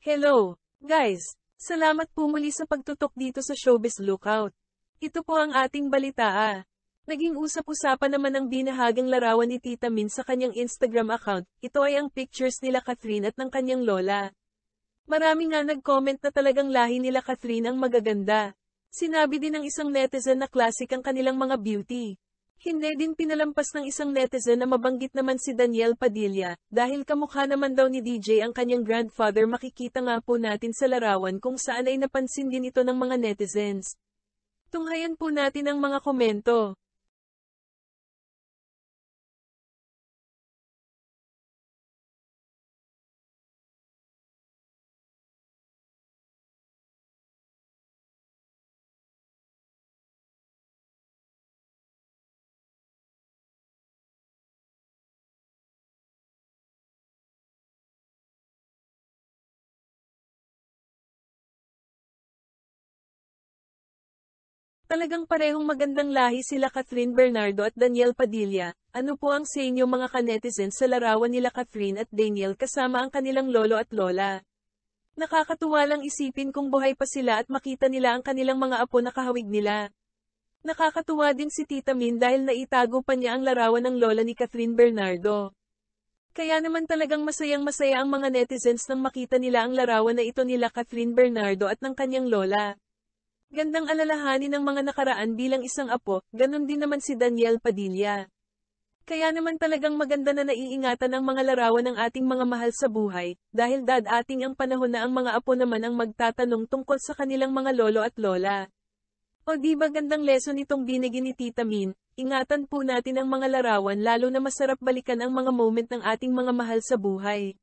Hello, guys! Salamat po muli sa pagtutok dito sa Showbiz Lookout. Ito po ang ating balita ah. Naging usap-usapan naman ang binahagang larawan ni Tita Min sa kanyang Instagram account, ito ay ang pictures nila Catherine at ng kanyang lola. Marami nga nag-comment na talagang lahi nila Catherine ang magaganda. Sinabi din ng isang netizen na classic ang kanilang mga beauty. Hindi din pinalampas ng isang netizen na mabanggit naman si Daniel Padilla, dahil kamukha naman daw ni DJ ang kanyang grandfather makikita nga po natin sa larawan kung saan ay napansin din ito ng mga netizens. Tunghayan po natin ang mga komento. Talagang parehong magandang lahi sila Catherine Bernardo at Daniel Padilla. Ano po ang sa inyo mga kanetizens sa larawan nila Catherine at Daniel kasama ang kanilang lolo at lola? Nakakatuwa lang isipin kung buhay pa sila at makita nila ang kanilang mga apo na kahawig nila. Nakakatuwa din si Tita Min dahil naitago pa niya ang larawan ng lola ni Catherine Bernardo. Kaya naman talagang masayang masaya ang mga netizens nang makita nila ang larawan na ito nila Catherine Bernardo at ng kanyang lola. Gandang alalahanin ng mga nakaraan bilang isang apo, ganun din naman si Daniel Padilla. Kaya naman talagang maganda na naiingatan ang mga larawan ng ating mga mahal sa buhay, dahil dad ating ang panahon na ang mga apo naman ang magtatanong tungkol sa kanilang mga lolo at lola. O di ba gandang lesson itong binigin ni Tita Min, ingatan po natin ang mga larawan lalo na masarap balikan ang mga moment ng ating mga mahal sa buhay.